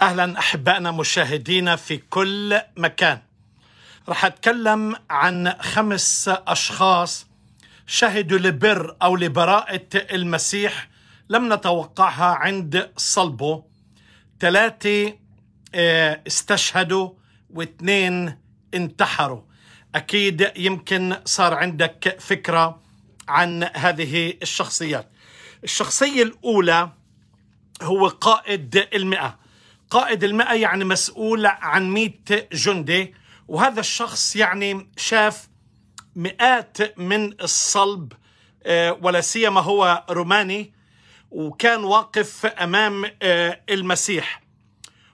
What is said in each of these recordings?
اهلا احبائنا مشاهدينا في كل مكان رح اتكلم عن خمس اشخاص شهدوا لبر او لبراءه المسيح لم نتوقعها عند صلبه ثلاثه آه، استشهدوا واثنين انتحروا اكيد يمكن صار عندك فكره عن هذه الشخصيات الشخصيه الاولى هو قائد المئه قائد المئة يعني مسؤول عن مئة جندي وهذا الشخص يعني شاف مئات من الصلب آه، ولا سيما هو روماني وكان واقف امام آه، المسيح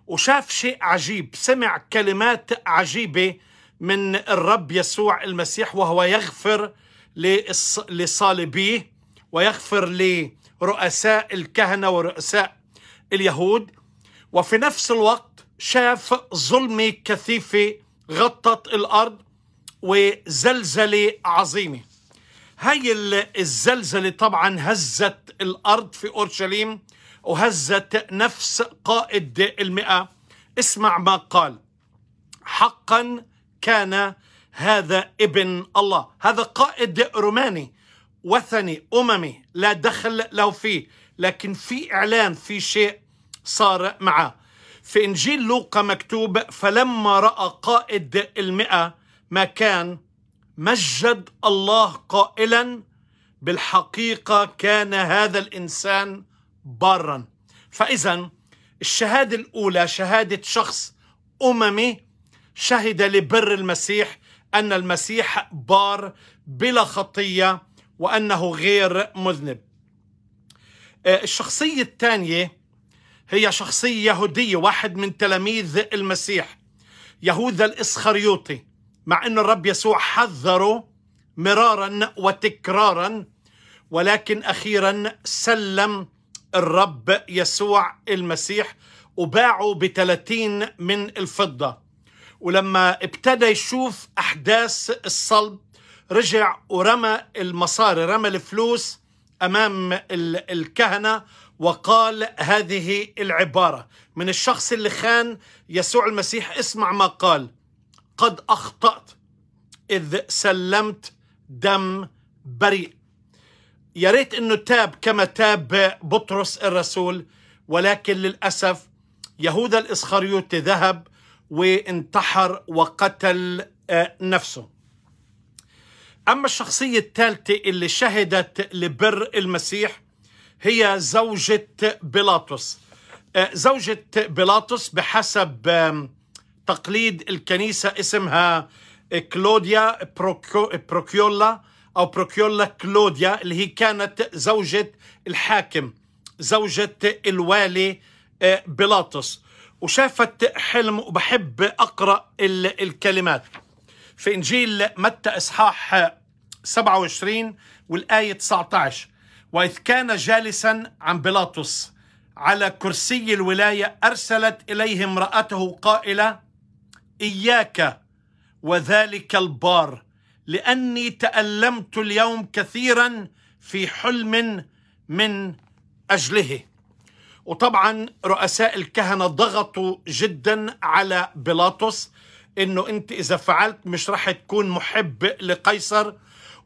وشاف شيء عجيب سمع كلمات عجيبه من الرب يسوع المسيح وهو يغفر لصالبيه ويغفر لرؤساء الكهنه ورؤساء اليهود وفي نفس الوقت شاف ظلمة كثيفة غطت الأرض وزلزلة عظيمة هاي الزلزلة طبعا هزت الأرض في أورشليم وهزت نفس قائد المئة اسمع ما قال حقا كان هذا ابن الله هذا قائد روماني وثني أممي لا دخل له فيه لكن في إعلان في شيء صار معه في إنجيل لوقا مكتوب فلما رأى قائد المئة ما كان مجد الله قائلا بالحقيقة كان هذا الإنسان بارا فإذا الشهادة الأولى شهادة شخص أممي شهد لبر المسيح أن المسيح بار بلا خطية وأنه غير مذنب آه، الشخصية الثانية هي شخصية يهودية واحد من تلاميذ المسيح يهوذا الإسخريوطي مع أن الرب يسوع حذره مرارا وتكرارا ولكن أخيرا سلم الرب يسوع المسيح وباعه بثلاثين من الفضة ولما ابتدى يشوف أحداث الصلب رجع ورمى المصاري رمى الفلوس أمام الكهنة وقال هذه العبارة من الشخص اللي خان يسوع المسيح اسمع ما قال قد أخطأت إذ سلمت دم بريء يا ريت انه تاب كما تاب بطرس الرسول ولكن للاسف يهوذا الاسخريوطي ذهب وانتحر وقتل آه، نفسه اما الشخصيه الثالثه اللي شهدت لبر المسيح هي زوجة بيلاطس آه، زوجة بيلاطس بحسب تقليد الكنيسة اسمها آه، كلوديا بروكيولا أو بروكيولا كلوديا اللي هي كانت زوجة الحاكم زوجة الوالي آه، بيلاطس وشافت حلم وبحب أقرأ الكلمات في إنجيل متى إصحاح 27 والآية 19 وإذ كان جالسا عن بيلاطس على كرسي الولاية أرسلت إليه امرأته قائلة إياك وذلك البار لأني تألمت اليوم كثيرا في حلم من أجله وطبعا رؤساء الكهنة ضغطوا جدا على بيلاطس انه انت اذا فعلت مش رح تكون محب لقيصر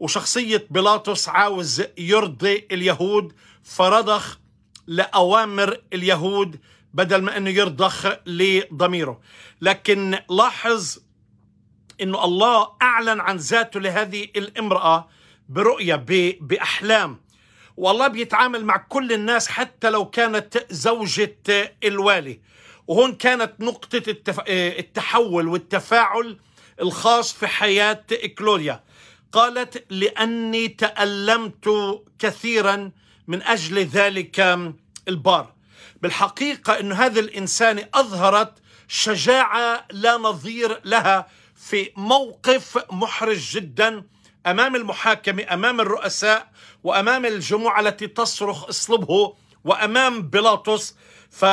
وشخصية بيلاطس عاوز يرضي اليهود فرضخ لأوامر اليهود بدل ما أنه يرضخ لضميره لكن لاحظ أنه الله أعلن عن ذاته لهذه الامرأة برؤية بأحلام والله بيتعامل مع كل الناس حتى لو كانت زوجة الوالي وهون كانت نقطة التف... إيه، التحول والتفاعل الخاص في حياة كلوريا قالت لأني تألمت كثيرا من أجل ذلك البار بالحقيقة أن هذه الإنسانة أظهرت شجاعة لا نظير لها في موقف محرج جدا أمام المحاكمة أمام الرؤساء وأمام الجموع التي تصرخ اصلبه وأمام بيلاطس ف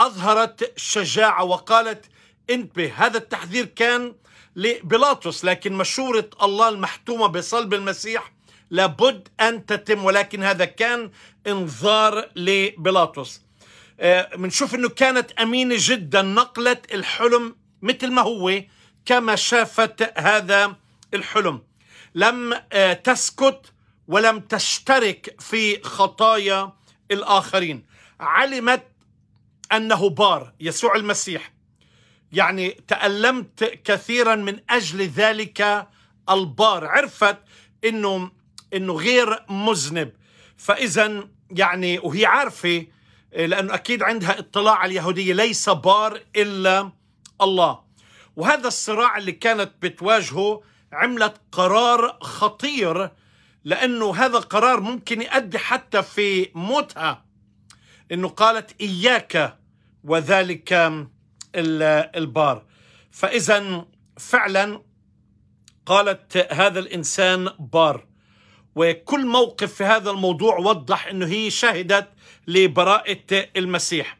أظهرت شجاعة وقالت انتبه هذا التحذير كان لبيلاطس لكن مشورة الله المحتومة بصلب المسيح لابد أن تتم ولكن هذا كان انذار لبيلاطس بنشوف آه، انه كانت امينه جدا نقلت الحلم مثل ما هو كما شافت هذا الحلم لم آه، تسكت ولم تشترك في خطايا الاخرين علمت أنه بار يسوع المسيح يعني تألمت كثيرا من أجل ذلك البار عرفت أنه, إنه غير مذنب فإذا يعني وهي عارفة لأنه أكيد عندها اطلاع على اليهودية ليس بار إلا الله وهذا الصراع اللي كانت بتواجهه عملت قرار خطير لأنه هذا القرار ممكن يؤدي حتى في موتها انه قالت اياك وذلك البار فاذا فعلا قالت هذا الانسان بار وكل موقف في هذا الموضوع وضح انه هي شهدت لبراءه المسيح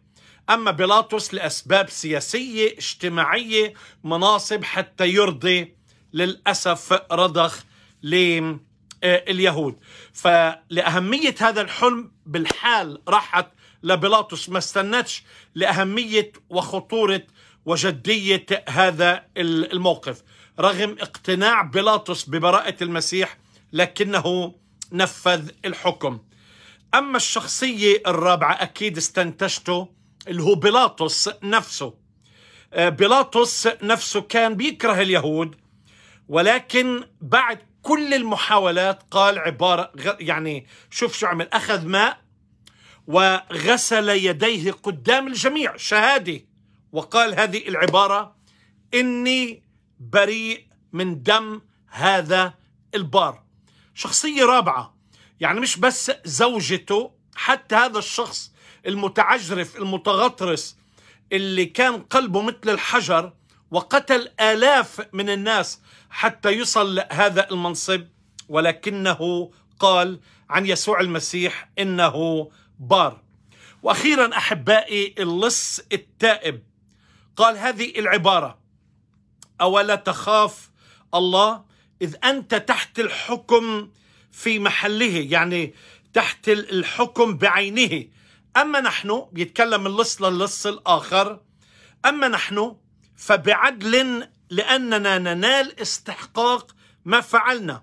اما بيلاطس لاسباب سياسيه اجتماعيه مناصب حتى يرضي للاسف رضخ لليهود فلاهميه هذا الحلم بالحال راحت لبيلاطس ما استنتش لأهمية وخطورة وجدية هذا الموقف رغم اقتناع بيلاطس ببراءة المسيح لكنه نفذ الحكم أما الشخصية الرابعة أكيد استنتجته اللي هو بيلاطس نفسه آه، بيلاطس نفسه كان بيكره اليهود ولكن بعد كل المحاولات قال عبارة يعني شوف شو عمل أخذ ماء وغسل يديه قدام الجميع شهاده وقال هذه العباره اني بريء من دم هذا البار شخصيه رابعه يعني مش بس زوجته حتى هذا الشخص المتعجرف المتغطرس اللي كان قلبه مثل الحجر وقتل آلاف من الناس حتى يصل هذا المنصب ولكنه قال عن يسوع المسيح إنه بار واخيرا احبائي اللص التائب قال هذه العباره اولا تخاف الله اذ انت تحت الحكم في محله يعني تحت الحكم بعينه اما نحن بيتكلم اللص للص الاخر اما نحن فبعدل لاننا ننال استحقاق ما فعلنا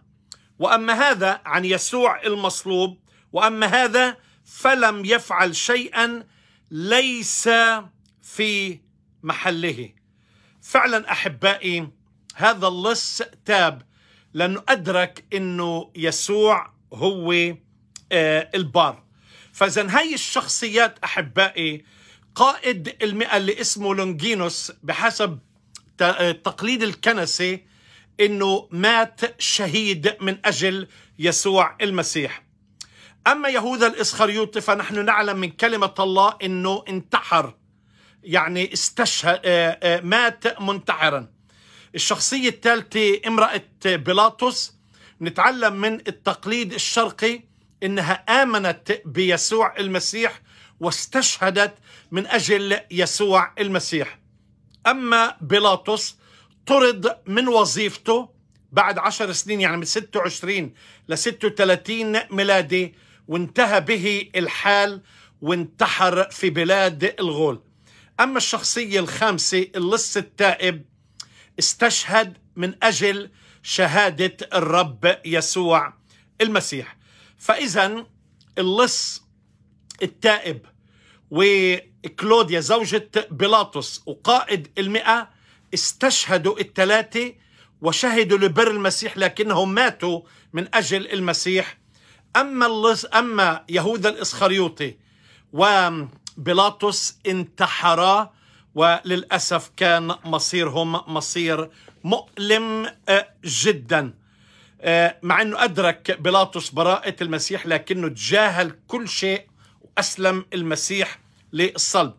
واما هذا عن يسوع المصلوب واما هذا فلم يفعل شيئا ليس في محله فعلا احبائي هذا اللص تاب لانه ادرك انه يسوع هو آه، البار فاذا هاي الشخصيات احبائي قائد المئة اللي اسمه لونجينوس بحسب آه، تقليد الكنسة انه مات شهيد من اجل يسوع المسيح أما يهوذا الإسخريوطي فنحن نعلم من كلمة الله أنه انتحر يعني استشهد آه، آه، مات منتحرا الشخصية الثالثة امرأة بيلاطس نتعلم من التقليد الشرقي انها امنت بيسوع المسيح واستشهدت من اجل يسوع المسيح اما بيلاطس طرد من وظيفته بعد عشر سنين يعني من 26 ل 36 ميلادي وانتهى به الحال وانتحر في بلاد الغول أما الشخصية الخامسة اللص التائب استشهد من أجل شهادة الرب يسوع المسيح فإذا اللص التائب وكلوديا زوجة بيلاطس وقائد المئة استشهدوا الثلاثة وشهدوا لبر المسيح لكنهم ماتوا من أجل المسيح أما اللص أما يهوذا الإسخريوطي وبيلاطس انتحرا وللأسف كان مصيرهم مصير مؤلم آه، جدا آه، مع أنه أدرك بيلاطس براءة المسيح لكنه تجاهل كل شيء وأسلم المسيح للصلب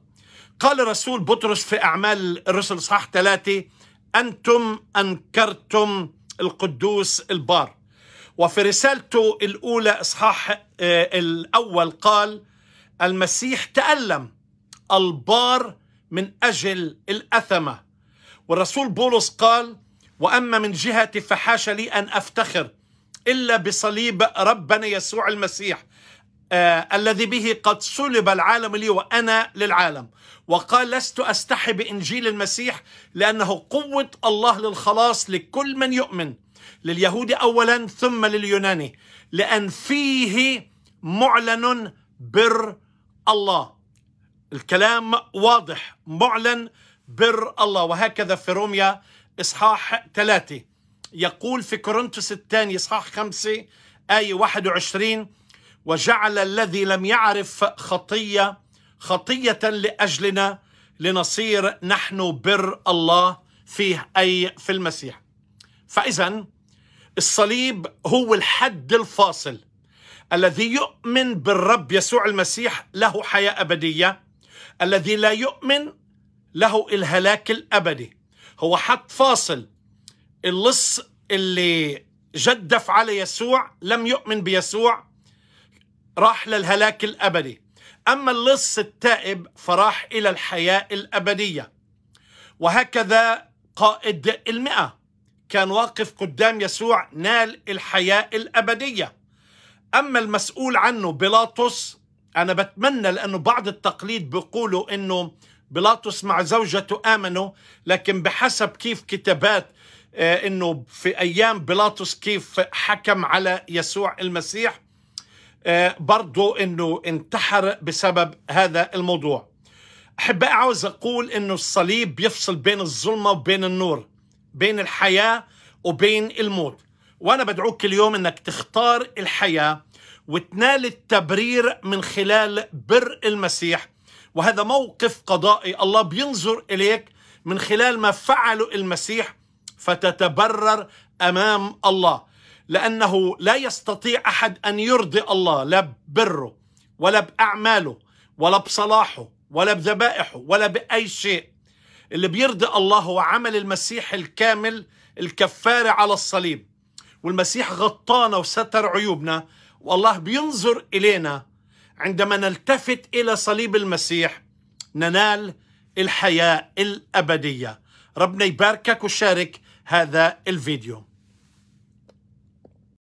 قال الرسول بطرس في أعمال الرسل صح ثلاثة أنتم أنكرتم القدوس البار وفي رسالته الأولى إصحاح آه، الأول قال المسيح تألم البار من أجل الأثمة والرسول بولس قال وأما من جهتي فحاش لي أن أفتخر إلا بصليب ربنا يسوع المسيح آه الذي به قد صلب العالم لي وأنا للعالم وقال لست أستحي بإنجيل المسيح لأنه قوة الله للخلاص لكل من يؤمن لليهودي اولا ثم لليوناني لان فيه معلن بر الله الكلام واضح معلن بر الله وهكذا في روميا إصحاح ثلاثة يقول في كورنثوس الثاني إصحاح خمسة آية 21 وجعل الذي لم يعرف خطية خطية لأجلنا لنصير نحن بر الله فيه أي في المسيح فإذا الصليب هو الحد الفاصل الذي يؤمن بالرب يسوع المسيح له حياة أبدية الذي لا يؤمن له الهلاك الأبدي هو حد فاصل اللص اللي جدف على يسوع لم يؤمن بيسوع راح للهلاك الأبدي أما اللص التائب فراح إلى الحياة الأبدية وهكذا قائد المئة كان واقف قدام يسوع نال الحياة الأبدية أما المسؤول عنه بيلاطس أنا بتمنى لأنه بعض التقليد بيقولوا أنه بيلاطس مع زوجته آمنوا لكن بحسب كيف كتابات آه، أنه في أيام بيلاطس كيف حكم على يسوع المسيح آه، برضو أنه انتحر بسبب هذا الموضوع أحب أعوز أقول أنه الصليب يفصل بين الظلمة وبين النور بين الحياة وبين الموت وأنا بدعوك اليوم أنك تختار الحياة وتنال التبرير من خلال بر المسيح وهذا موقف قضائي الله بينظر إليك من خلال ما فعله المسيح فتتبرر أمام الله لأنه لا يستطيع أحد أن يرضي الله لا ببره ولا بأعماله ولا بصلاحه ولا بذبائحه ولا بأي شيء اللي بيرضي الله هو عمل المسيح الكامل الكفارة على الصليب والمسيح غطانا وستر عيوبنا والله بينظر إلينا عندما نلتفت إلى صليب المسيح ننال الحياة الأبدية ربنا يباركك وشارك هذا الفيديو